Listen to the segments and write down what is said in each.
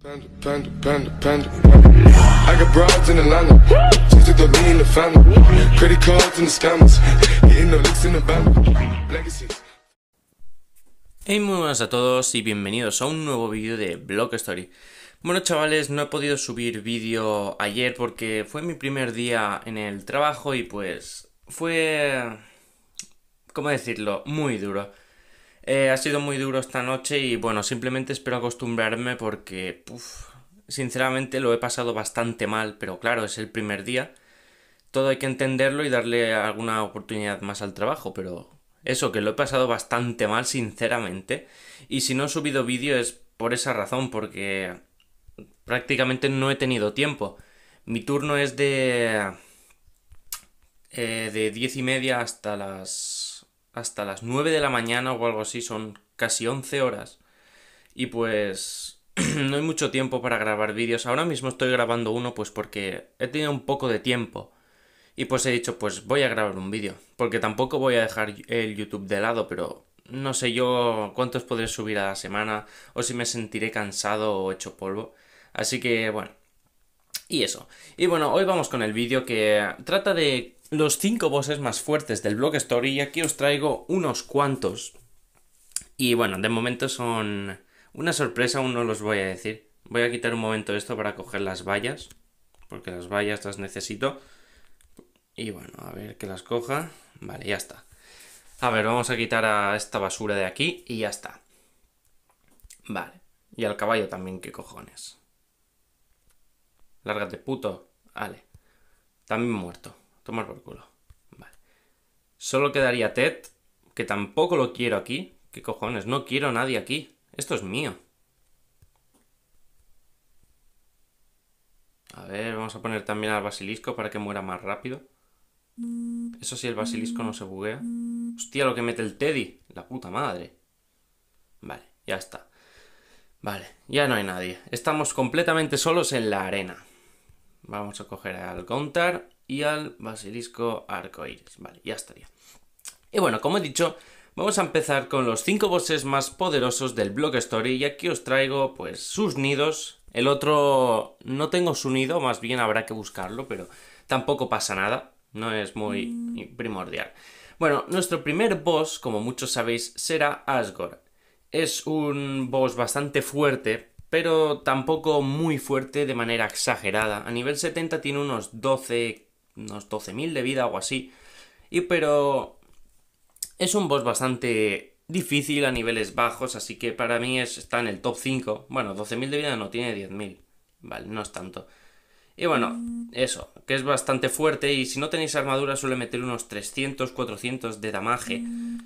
Hey, muy buenas a todos y bienvenidos a un nuevo vídeo de Block Story. Bueno chavales, no he podido subir vídeo ayer porque fue mi primer día en el trabajo y pues fue... ¿Cómo decirlo? Muy duro. Eh, ha sido muy duro esta noche y bueno, simplemente espero acostumbrarme porque, puf sinceramente lo he pasado bastante mal, pero claro, es el primer día. Todo hay que entenderlo y darle alguna oportunidad más al trabajo, pero eso, que lo he pasado bastante mal, sinceramente. Y si no he subido vídeo es por esa razón, porque prácticamente no he tenido tiempo. Mi turno es de... Eh, de diez y media hasta las hasta las 9 de la mañana o algo así, son casi 11 horas. Y pues no hay mucho tiempo para grabar vídeos. Ahora mismo estoy grabando uno pues porque he tenido un poco de tiempo. Y pues he dicho, pues voy a grabar un vídeo. Porque tampoco voy a dejar el YouTube de lado, pero no sé yo cuántos podré subir a la semana o si me sentiré cansado o hecho polvo. Así que bueno. Y eso. Y bueno, hoy vamos con el vídeo que trata de los cinco bosses más fuertes del Block Story y aquí os traigo unos cuantos. Y bueno, de momento son una sorpresa, aún no los voy a decir. Voy a quitar un momento esto para coger las vallas, porque las vallas las necesito. Y bueno, a ver que las coja. Vale, ya está. A ver, vamos a quitar a esta basura de aquí y ya está. Vale. Y al caballo también, qué cojones. Lárgate, puto. Vale. También muerto. Tomar por culo. Vale. Solo quedaría Ted, que tampoco lo quiero aquí. ¿Qué cojones? No quiero a nadie aquí. Esto es mío. A ver, vamos a poner también al basilisco para que muera más rápido. Eso sí, el basilisco no se buguea. Hostia, lo que mete el Teddy. La puta madre. Vale, ya está. Vale, ya no hay nadie. Estamos completamente solos en la arena. Vamos a coger al Gontar y al basilisco arcoíris. Vale, ya estaría. Y bueno, como he dicho, vamos a empezar con los 5 bosses más poderosos del Block Story y aquí os traigo pues sus nidos. El otro no tengo su nido, más bien habrá que buscarlo, pero tampoco pasa nada, no es muy mm. primordial. Bueno, nuestro primer boss, como muchos sabéis, será Asgore. Es un boss bastante fuerte, pero tampoco muy fuerte de manera exagerada. A nivel 70 tiene unos 12 unos 12.000 de vida o así. Y pero es un boss bastante difícil a niveles bajos, así que para mí está en el top 5. Bueno, 12.000 de vida no, tiene 10.000. Vale, no es tanto. Y bueno, eso, que es bastante fuerte y si no tenéis armadura suele meter unos 300, 400 de damaje. Mm.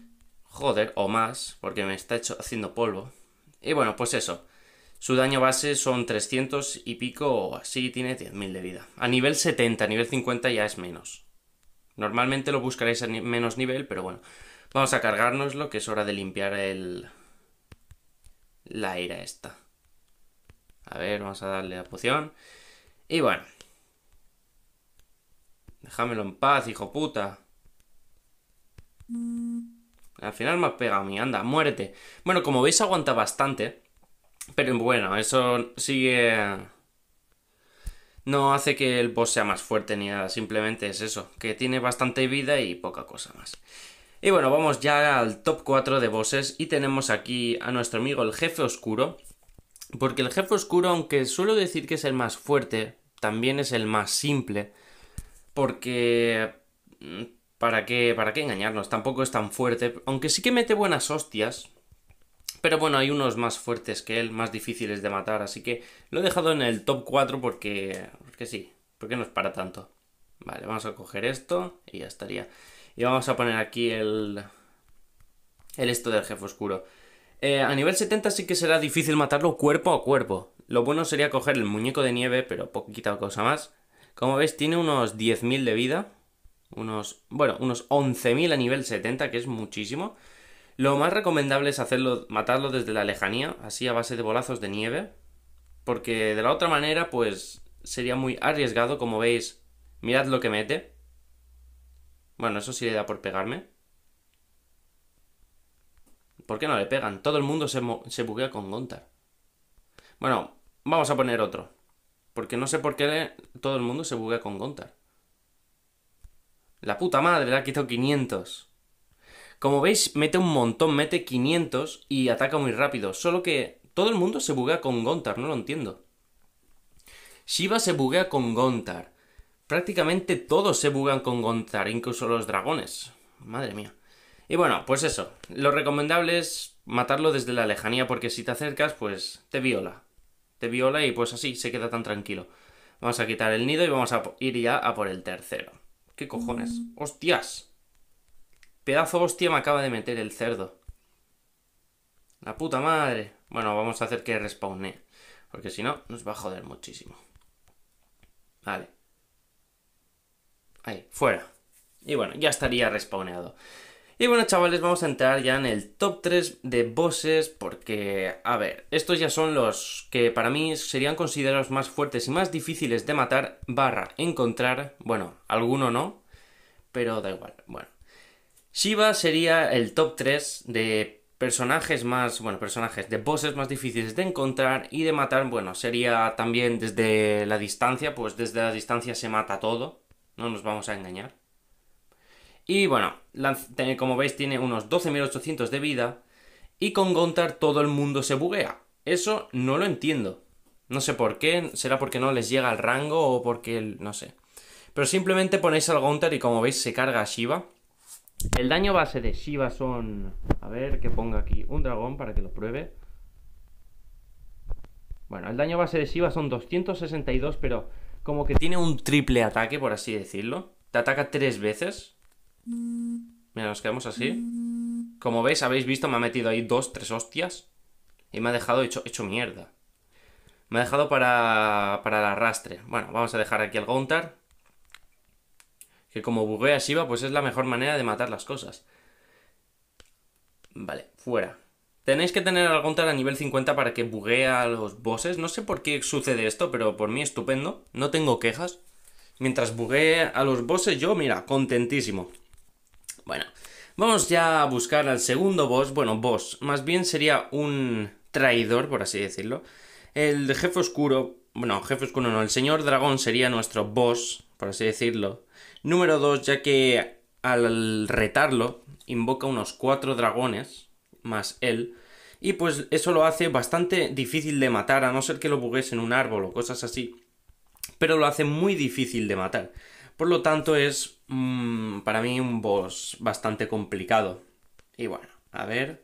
Joder, o más, porque me está hecho, haciendo polvo. Y bueno, pues eso. Su daño base son 300 y pico o así, tiene 10.000 de vida. A nivel 70, a nivel 50 ya es menos. Normalmente lo buscaréis a menos nivel, pero bueno. Vamos a cargárnoslo, que es hora de limpiar el... La era esta. A ver, vamos a darle la poción. Y bueno. Déjamelo en paz, hijo puta. Al final me ha pegado a mí, anda, muérete. Bueno, como veis aguanta bastante. Pero bueno, eso sigue... No hace que el boss sea más fuerte ni nada, simplemente es eso, que tiene bastante vida y poca cosa más. Y bueno, vamos ya al top 4 de bosses y tenemos aquí a nuestro amigo el jefe oscuro. Porque el jefe oscuro, aunque suelo decir que es el más fuerte, también es el más simple. Porque... Mm, ¿Para qué, ¿Para qué engañarnos? Tampoco es tan fuerte. Aunque sí que mete buenas hostias, pero bueno, hay unos más fuertes que él, más difíciles de matar, así que lo he dejado en el top 4 porque, porque sí, porque no es para tanto. Vale, vamos a coger esto y ya estaría. Y vamos a poner aquí el, el esto del jefe oscuro. Eh, a nivel 70 sí que será difícil matarlo cuerpo a cuerpo. Lo bueno sería coger el muñeco de nieve, pero poquita cosa más. Como veis, tiene unos 10.000 de vida. Unos, bueno, unos 11.000 a nivel 70, que es muchísimo. Lo más recomendable es hacerlo, matarlo desde la lejanía, así a base de bolazos de nieve, porque de la otra manera, pues sería muy arriesgado, como veis, mirad lo que mete. Bueno, eso sí le da por pegarme. ¿Por qué no le pegan? Todo el mundo se, se buguea con Gontar. Bueno, vamos a poner otro. Porque no sé por qué todo el mundo se buguea con Gontar. La puta madre, la ha quitado 500. Como veis, mete un montón, mete 500 y ataca muy rápido. Solo que todo el mundo se buguea con Gontar, no lo entiendo. Shiva se buguea con Gontar. Prácticamente todos se bugan con Gontar, incluso los dragones. Madre mía. Y bueno, pues eso. Lo recomendable es matarlo desde la lejanía, porque si te acercas, pues te viola. Te viola y pues así se queda tan tranquilo. Vamos a quitar el nido y vamos a ir ya a por el tercero. ¿Qué cojones? Mm. ¡Hostias! Pedazo hostia me acaba de meter el cerdo. La puta madre. Bueno, vamos a hacer que respawnee. Porque si no, nos va a joder muchísimo. Vale. Ahí, fuera. Y bueno, ya estaría respawneado. Y bueno, chavales, vamos a entrar ya en el top 3 de bosses porque, a ver, estos ya son los que para mí serían considerados más fuertes y más difíciles de matar barra encontrar. Bueno, alguno no, pero da igual. Bueno, Shiva sería el top 3 de personajes más, bueno, personajes de bosses más difíciles de encontrar y de matar, bueno, sería también desde la distancia, pues desde la distancia se mata todo, no nos vamos a engañar. Y bueno, como veis tiene unos 12.800 de vida y con Gontar todo el mundo se buguea. Eso no lo entiendo. No sé por qué, será porque no les llega el rango o porque, no sé. Pero simplemente ponéis al Gontar y como veis se carga a Shiva el daño base de Shiva son... A ver, que ponga aquí un dragón para que lo pruebe. Bueno, el daño base de Shiva son 262, pero como que tiene un triple ataque, por así decirlo. Te ataca tres veces. Mira, nos quedamos así. Como veis, habéis visto, me ha metido ahí dos, tres hostias. Y me ha dejado hecho, hecho mierda. Me ha dejado para, para el arrastre. Bueno, vamos a dejar aquí el Gontar que como buguea Shiva, pues es la mejor manera de matar las cosas. Vale, fuera. Tenéis que tener al Gontar a nivel 50 para que buguee a los bosses. No sé por qué sucede esto, pero por mí estupendo. No tengo quejas. Mientras buguee a los bosses, yo, mira, contentísimo. Bueno, vamos ya a buscar al segundo boss. Bueno, boss. Más bien sería un traidor, por así decirlo. El jefe oscuro. Bueno, jefe oscuro no. El señor dragón sería nuestro boss, por así decirlo. Número 2, ya que al retarlo invoca unos cuatro dragones, más él, y pues eso lo hace bastante difícil de matar, a no ser que lo bugues en un árbol o cosas así, pero lo hace muy difícil de matar. Por lo tanto es mm, para mí un boss bastante complicado. Y bueno, a ver.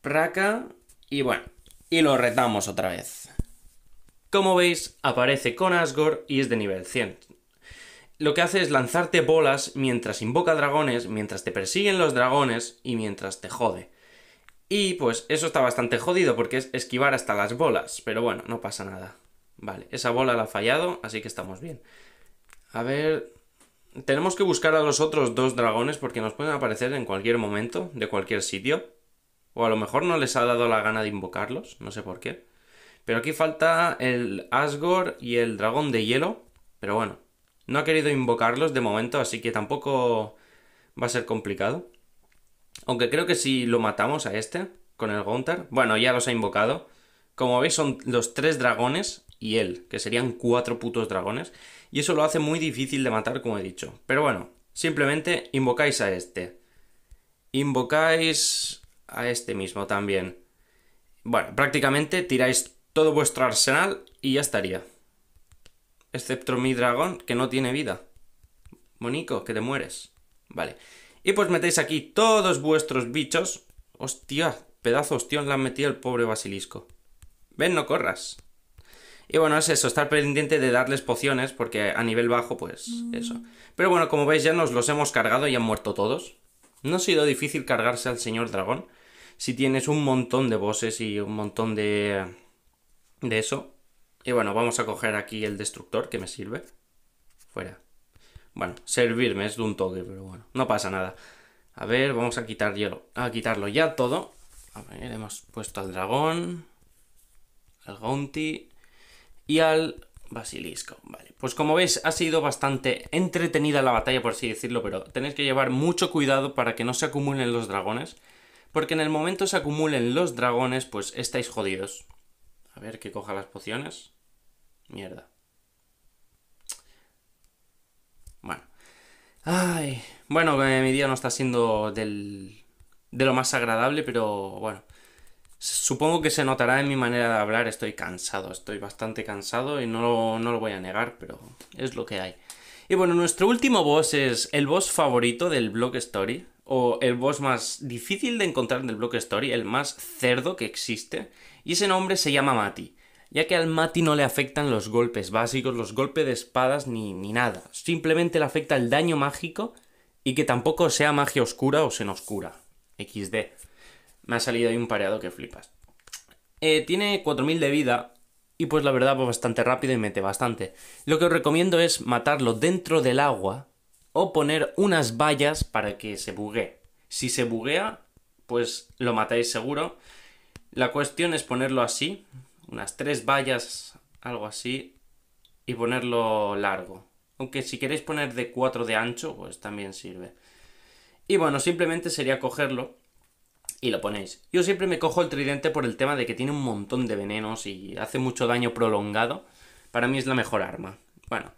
Praca y bueno, y lo retamos otra vez. Como veis, aparece con Asgore y es de nivel 100 lo que hace es lanzarte bolas mientras invoca dragones, mientras te persiguen los dragones y mientras te jode. Y pues eso está bastante jodido porque es esquivar hasta las bolas, pero bueno, no pasa nada. Vale, esa bola la ha fallado, así que estamos bien. A ver... Tenemos que buscar a los otros dos dragones porque nos pueden aparecer en cualquier momento, de cualquier sitio. O a lo mejor no les ha dado la gana de invocarlos, no sé por qué. Pero aquí falta el Asgore y el dragón de hielo. Pero bueno, no ha querido invocarlos de momento, así que tampoco va a ser complicado. Aunque creo que si lo matamos a este, con el Gontar, bueno, ya los ha invocado. Como veis son los tres dragones y él, que serían cuatro putos dragones. Y eso lo hace muy difícil de matar, como he dicho. Pero bueno, simplemente invocáis a este. Invocáis a este mismo también. Bueno, prácticamente tiráis todo vuestro arsenal y ya estaría. Excepto mi dragón, que no tiene vida. Monico, que te mueres. Vale. Y pues metéis aquí todos vuestros bichos. Hostia, pedazo hostión la han metido el pobre basilisco. Ven, no corras. Y bueno, es eso, estar pendiente de darles pociones, porque a nivel bajo, pues mm. eso. Pero bueno, como veis, ya nos los hemos cargado y han muerto todos. No ha sido difícil cargarse al señor dragón. Si tienes un montón de bosses y un montón de... de eso. Y bueno, vamos a coger aquí el destructor que me sirve. Fuera. Bueno, servirme es de un toque, pero bueno, no pasa nada. A ver, vamos a quitar hielo. A quitarlo ya todo. A ver, hemos puesto al dragón, al Gonti y al basilisco. Vale, pues como veis ha sido bastante entretenida la batalla, por así decirlo, pero tenéis que llevar mucho cuidado para que no se acumulen los dragones, porque en el momento se acumulen los dragones, pues estáis jodidos. A ver que coja las pociones. Mierda. Bueno. Bueno, mi día no está siendo del, de lo más agradable, pero bueno. Supongo que se notará en mi manera de hablar. Estoy cansado, estoy bastante cansado y no no lo voy a negar, pero es lo que hay. Y bueno, nuestro último boss es el boss favorito del Block Story, o el boss más difícil de encontrar del Block Story, el más cerdo que existe, y ese nombre se llama Mati ya que al Mati no le afectan los golpes básicos, los golpes de espadas ni, nada. Simplemente le afecta el daño mágico y que tampoco sea magia oscura o senoscura. XD. Me ha salido ahí un pareado que flipas. Eh, tiene 4000 de vida y pues la verdad va bastante rápido y mete bastante. Lo que os recomiendo es matarlo dentro del agua o poner unas vallas para que se buguee. Si se buguea, pues lo matáis seguro. La cuestión es ponerlo así, unas tres vallas, algo así, y ponerlo largo. Aunque si queréis poner de 4 de ancho, pues también sirve. Y bueno, simplemente sería cogerlo y lo ponéis. Yo siempre me cojo el tridente por el tema de que tiene un montón de venenos y hace mucho daño prolongado. Para mí es la mejor arma. Bueno,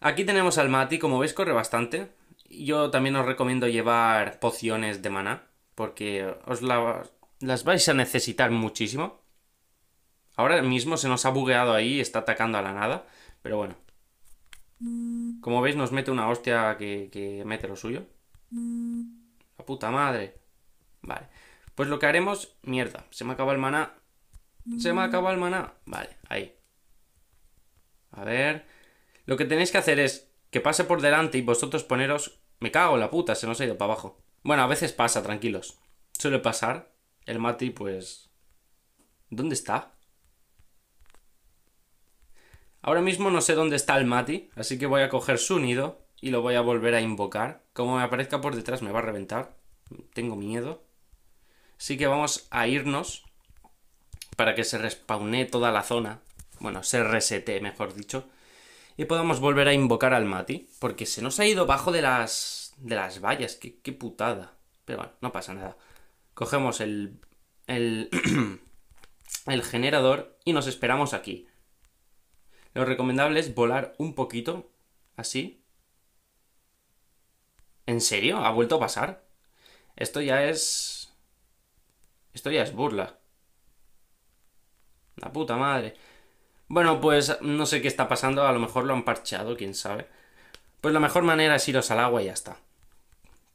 aquí tenemos al Mati, como veis corre bastante. Yo también os recomiendo llevar pociones de maná, porque os las vais a necesitar muchísimo. Ahora mismo se nos ha bugueado ahí y está atacando a la nada. Pero bueno. Como veis, nos mete una hostia que, mete lo suyo. La puta madre. Vale. Pues lo que haremos... Mierda, se me acaba el maná. Se me acaba el maná. Vale, ahí. A ver... Lo que tenéis que hacer es que pase por delante y vosotros poneros... Me cago en la puta, se nos ha ido para abajo. Bueno, a veces pasa, tranquilos. Suele pasar. El Mati, pues... ¿Dónde está? Ahora mismo no sé dónde está el Mati, así que voy a coger su nido y lo voy a volver a invocar. Como me aparezca por detrás me va a reventar. Tengo miedo. Así que vamos a irnos para que se respawnee toda la zona. Bueno, se resete, mejor dicho. Y podamos volver a invocar al Mati. Porque se nos ha ido bajo de las, de las vallas. Qué, qué putada. Pero bueno, no pasa nada. Cogemos el, el, el generador y nos esperamos aquí. Lo recomendable es volar un poquito, así. ¿En serio? ¿Ha vuelto a pasar? Esto ya es... Esto ya es burla. La puta madre. Bueno, pues no sé qué está pasando, a lo mejor lo han parcheado, quién sabe. Pues la mejor manera es iros al agua y ya está.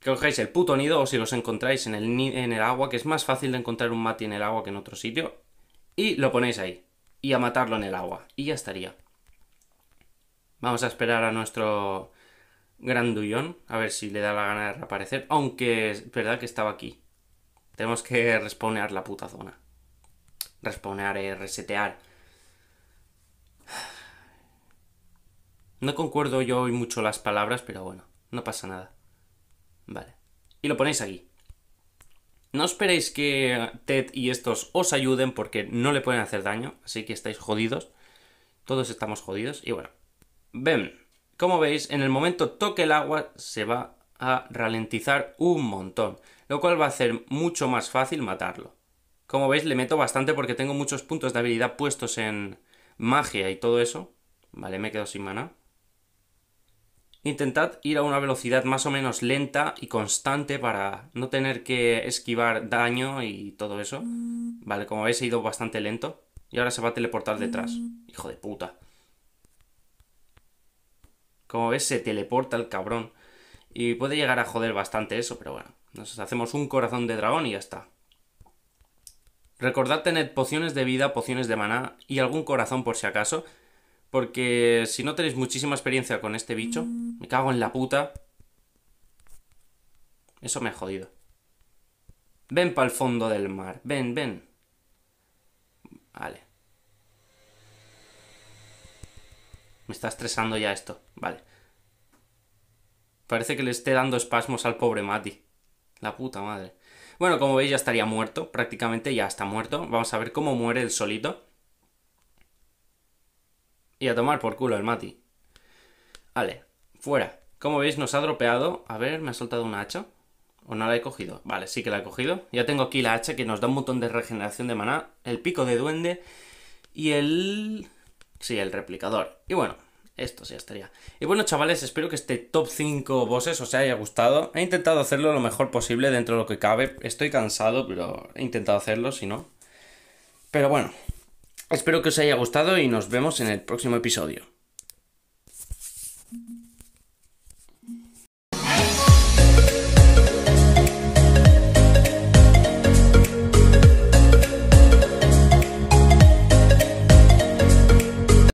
Cogéis el puto nido o si los encontráis en el, en el agua, que es más fácil de encontrar un mati en el agua que en otro sitio, y lo ponéis ahí. Y a matarlo en el agua. Y ya estaría. Vamos a esperar a nuestro Grandullón, a ver si le da la gana de reaparecer, aunque es verdad que estaba aquí. Tenemos que respawnear la puta zona. Respawnear, eh, resetear. No concuerdo yo hoy mucho las palabras, pero bueno, no pasa nada. Vale. Y lo ponéis aquí. No esperéis que Ted y estos os ayuden porque no le pueden hacer daño, así que estáis jodidos. Todos estamos jodidos. Y bueno, Ven, como veis, en el momento toque el agua se va a ralentizar un montón, lo cual va a hacer mucho más fácil matarlo. Como veis, le meto bastante porque tengo muchos puntos de habilidad puestos en magia y todo eso. Vale, me quedo sin mana. Intentad ir a una velocidad más o menos lenta y constante para no tener que esquivar daño y todo eso. Vale, como veis he ido bastante lento. Y ahora se va a teleportar detrás. Hijo de puta. Como ves, se teleporta el cabrón. Y puede llegar a joder bastante eso, pero bueno. Nos hacemos un corazón de dragón y ya está. Recordad tener pociones de vida, pociones de maná y algún corazón por si acaso. Porque si no tenéis muchísima experiencia con este bicho, me cago en la puta. Eso me ha jodido. Ven para el fondo del mar. Ven, ven. Vale. Me está estresando ya esto. Vale. Parece que le esté dando espasmos al pobre Mati. La puta madre. Bueno, como veis ya estaría muerto. Prácticamente ya está muerto. Vamos a ver cómo muere el solito. Y a tomar por culo el Mati. Vale. Fuera. Como veis nos ha dropeado. A ver, me ha soltado un hacha. ¿O no la he cogido? Vale, sí que la he cogido. Ya tengo aquí la hacha que nos da un montón de regeneración de maná. El pico de duende. Y el... Sí, el replicador. Y bueno, esto sí estaría. Y bueno, chavales, espero que este top 5 bosses os haya gustado. He intentado hacerlo lo mejor posible dentro de lo que cabe. Estoy cansado, pero he intentado hacerlo, si no. Pero bueno, espero que os haya gustado y nos vemos en el próximo episodio.